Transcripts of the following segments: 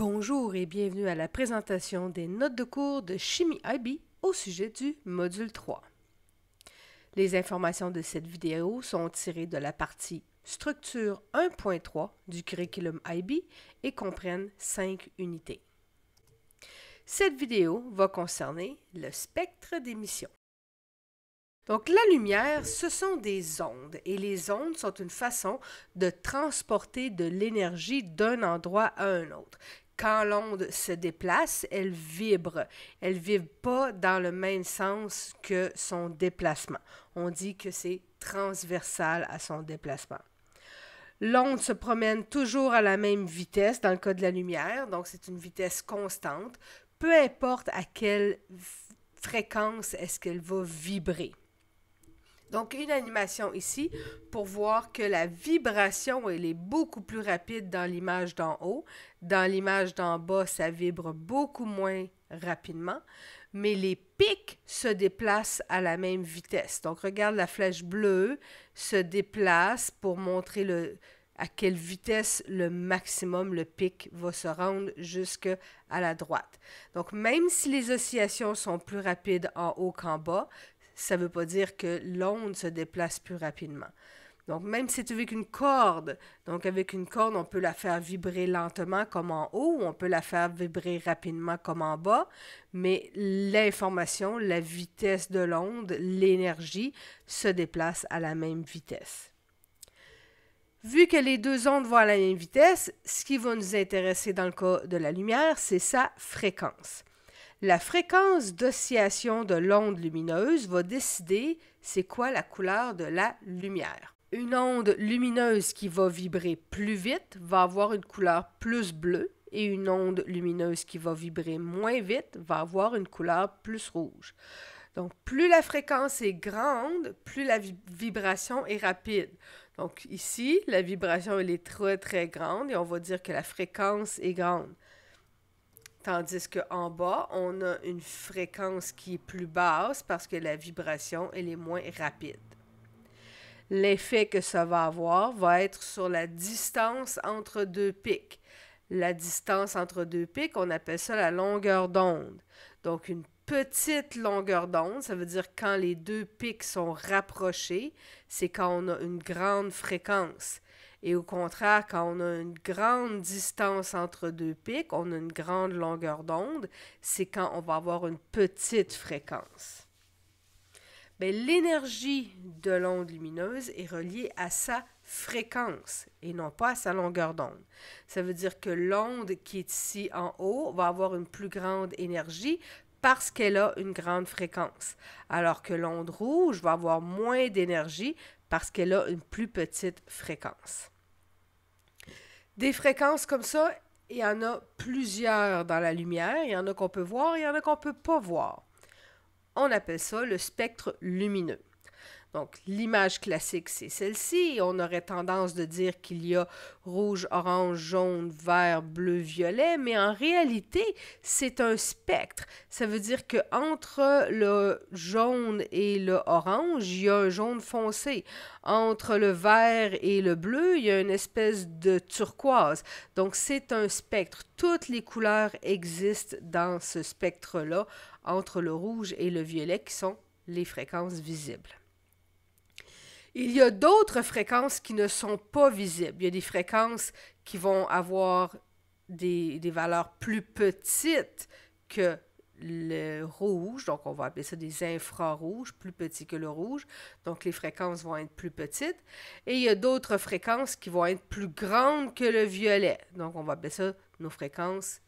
Bonjour et bienvenue à la présentation des notes de cours de Chimie IB au sujet du module 3. Les informations de cette vidéo sont tirées de la partie Structure 1.3 du curriculum IB et comprennent 5 unités. Cette vidéo va concerner le spectre d'émission. Donc la lumière, ce sont des ondes et les ondes sont une façon de transporter de l'énergie d'un endroit à un autre quand l'onde se déplace, elle vibre. Elle vibre pas dans le même sens que son déplacement. On dit que c'est transversal à son déplacement. L'onde se promène toujours à la même vitesse dans le cas de la lumière, donc c'est une vitesse constante, peu importe à quelle fréquence est-ce qu'elle va vibrer. Donc, une animation ici pour voir que la vibration, elle est beaucoup plus rapide dans l'image d'en haut. Dans l'image d'en bas, ça vibre beaucoup moins rapidement, mais les pics se déplacent à la même vitesse. Donc, regarde, la flèche bleue se déplace pour montrer le, à quelle vitesse le maximum, le pic va se rendre jusqu'à la droite. Donc, même si les oscillations sont plus rapides en haut qu'en bas, ça ne veut pas dire que l'onde se déplace plus rapidement. Donc, même si tu veux qu'une corde, donc avec une corde, on peut la faire vibrer lentement comme en haut, on peut la faire vibrer rapidement comme en bas, mais l'information, la vitesse de l'onde, l'énergie se déplacent à la même vitesse. Vu que les deux ondes vont à la même vitesse, ce qui va nous intéresser dans le cas de la lumière, c'est sa fréquence. La fréquence d'oscillation de l'onde lumineuse va décider c'est quoi la couleur de la lumière. Une onde lumineuse qui va vibrer plus vite va avoir une couleur plus bleue et une onde lumineuse qui va vibrer moins vite va avoir une couleur plus rouge. Donc, plus la fréquence est grande, plus la vibration est rapide. Donc, ici, la vibration, elle est très, très grande et on va dire que la fréquence est grande. Tandis qu'en bas, on a une fréquence qui est plus basse parce que la vibration, elle est moins rapide. L'effet que ça va avoir va être sur la distance entre deux pics. La distance entre deux pics, on appelle ça la longueur d'onde. Donc une petite longueur d'onde, ça veut dire quand les deux pics sont rapprochés, c'est quand on a une grande fréquence. Et au contraire, quand on a une grande distance entre deux pics, on a une grande longueur d'onde, c'est quand on va avoir une petite fréquence. L'énergie de l'onde lumineuse est reliée à sa fréquence et non pas à sa longueur d'onde. Ça veut dire que l'onde qui est ici en haut va avoir une plus grande énergie parce qu'elle a une grande fréquence, alors que l'onde rouge va avoir moins d'énergie parce qu'elle a une plus petite fréquence. Des fréquences comme ça, il y en a plusieurs dans la lumière, il y en a qu'on peut voir, il y en a qu'on ne peut pas voir. On appelle ça le spectre lumineux. Donc, l'image classique, c'est celle-ci. On aurait tendance de dire qu'il y a rouge, orange, jaune, vert, bleu, violet, mais en réalité, c'est un spectre. Ça veut dire que entre le jaune et le orange, il y a un jaune foncé. Entre le vert et le bleu, il y a une espèce de turquoise. Donc, c'est un spectre. Toutes les couleurs existent dans ce spectre-là, entre le rouge et le violet, qui sont les fréquences visibles. Il y a d'autres fréquences qui ne sont pas visibles. Il y a des fréquences qui vont avoir des, valeurs plus petites que le rouge, donc on va appeler ça des infrarouges, plus petits que le rouge, donc les fréquences vont être plus petites. Et il y a d'autres fréquences qui vont être plus grandes que le violet, donc on va appeler ça nos fréquences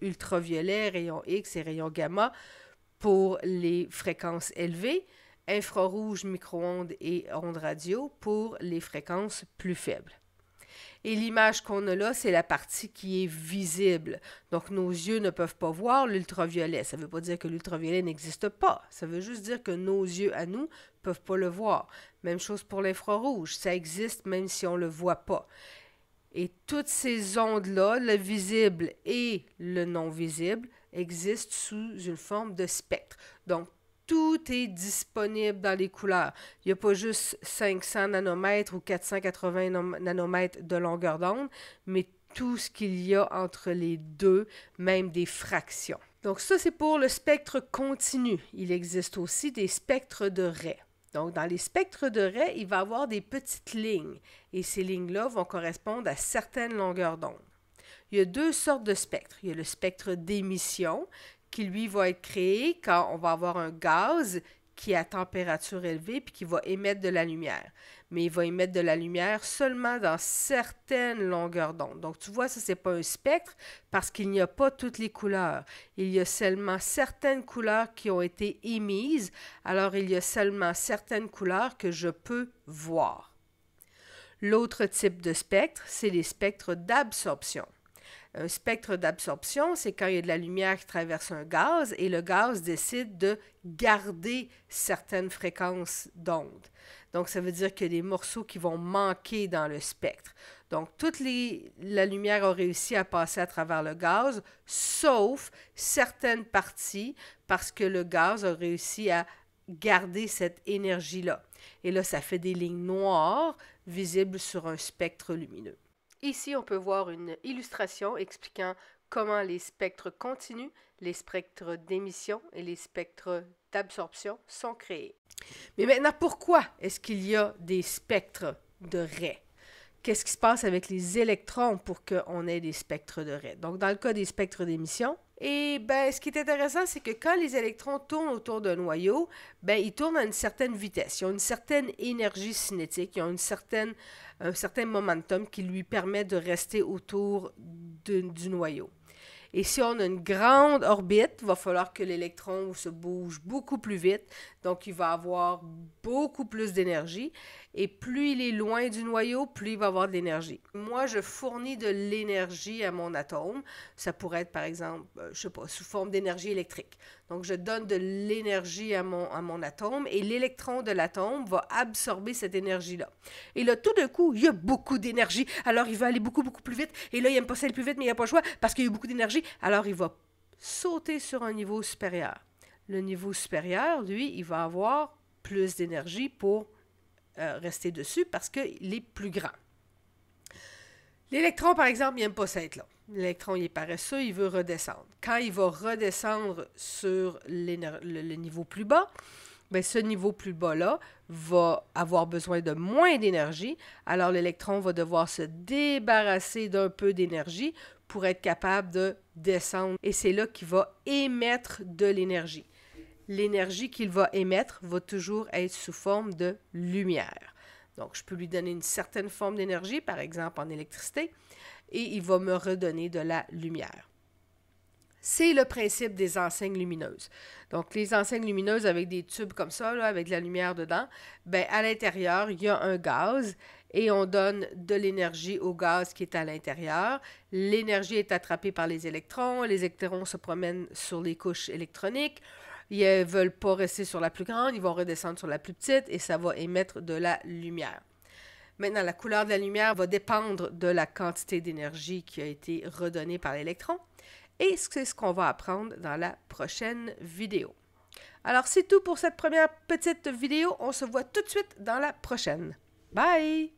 ultraviolets, rayons X et rayons gamma pour les fréquences élevées infrarouge, micro-ondes et ondes radio pour les fréquences plus faibles. Et l'image qu'on a là, c'est la partie qui est visible. Donc, nos yeux ne peuvent pas voir l'ultraviolet. Ça ne veut pas dire que l'ultraviolet n'existe pas. Ça veut juste dire que nos yeux à nous ne peuvent pas le voir. Même chose pour l'infrarouge. Ça existe même si on ne le voit pas. Et toutes ces ondes-là, le visible et le non visible, existent sous une forme de spectre. Donc, tout est disponible dans les couleurs. Il n'y a pas juste 500 nanomètres ou 480 nanomètres de longueur d'onde, mais tout ce qu'il y a entre les deux, même des fractions. Donc ça, c'est pour le spectre continu. Il existe aussi des spectres de raies. Donc, dans les spectres de raies, il va y avoir des petites lignes, et ces lignes-là vont correspondre à certaines longueurs d'onde. Il y a deux sortes de spectres. Il y a le spectre d'émission, qui lui va être créé quand on va avoir un gaz qui est à température élevée puis qui va émettre de la lumière. Mais il va émettre de la lumière seulement dans certaines longueurs d'onde. Donc tu vois, ça c'est pas un spectre parce qu'il n'y a pas toutes les couleurs. Il y a seulement certaines couleurs qui ont été émises, alors il y a seulement certaines couleurs que je peux voir. L'autre type de spectre, c'est les spectres d'absorption. Un euh, spectre d'absorption, c'est quand il y a de la lumière qui traverse un gaz et le gaz décide de garder certaines fréquences d'ondes. Donc, ça veut dire qu'il y a des morceaux qui vont manquer dans le spectre. Donc, toute les, la lumière a réussi à passer à travers le gaz, sauf certaines parties, parce que le gaz a réussi à garder cette énergie-là. Et là, ça fait des lignes noires visibles sur un spectre lumineux. Ici, on peut voir une illustration expliquant comment les spectres continus, les spectres d'émission et les spectres d'absorption sont créés. Mais maintenant, pourquoi est-ce qu'il y a des spectres de raies? Qu'est-ce qui se passe avec les électrons pour qu'on ait des spectres de raies? Donc, dans le cas des spectres d'émission, et ben, ce qui est intéressant, c'est que quand les électrons tournent autour d'un noyau, ben, ils tournent à une certaine vitesse, ils ont une certaine énergie cinétique, ils ont un certain momentum qui lui permet de rester autour du noyau. Et si on a une grande orbite, il va falloir que l'électron se bouge beaucoup plus vite. Donc, il va avoir beaucoup plus d'énergie. Et plus il est loin du noyau, plus il va avoir de l'énergie. Moi, je fournis de l'énergie à mon atome. Ça pourrait être, par exemple, euh, je sais pas, sous forme d'énergie électrique. Donc, je donne de l'énergie à mon, à mon atome et l'électron de l'atome va absorber cette énergie-là. Et là, tout d'un coup, il y a beaucoup d'énergie. Alors, il va aller beaucoup, beaucoup plus vite. Et là, il n'aime pas ça le plus vite, mais il n'y a pas le choix parce qu'il y a beaucoup d'énergie alors il va sauter sur un niveau supérieur. Le niveau supérieur, lui, il va avoir plus d'énergie pour euh, rester dessus parce qu'il est plus grand. L'électron, par exemple, il n'aime pas ça être là. L'électron, il est paresseux, il veut redescendre. Quand il va redescendre sur le, niveau plus bas, Bien, ce niveau plus bas-là va avoir besoin de moins d'énergie. Alors l'électron va devoir se débarrasser d'un peu d'énergie pour être capable de descendre. Et c'est là qu'il va émettre de l'énergie. L'énergie qu'il va émettre va toujours être sous forme de lumière. Donc, je peux lui donner une certaine forme d'énergie, par exemple en électricité, et il va me redonner de la lumière. C'est le principe des enseignes lumineuses. Donc, les enseignes lumineuses avec des tubes comme ça, avec de la lumière dedans, ben, à l'intérieur, il y a un gaz et on donne de l'énergie au gaz qui est à l'intérieur. L'énergie est attrapée par les électrons, les électrons se promènent sur les couches électroniques. Ils ne veulent pas rester sur la plus grande, ils vont redescendre sur la plus petite et ça va émettre de la lumière. Maintenant, la couleur de la lumière va dépendre de la quantité d'énergie qui a été redonnée par l'électron et c'est ce qu'on va apprendre dans la prochaine vidéo. Alors, c'est tout pour cette première petite vidéo. On se voit tout de suite dans la prochaine. Bye!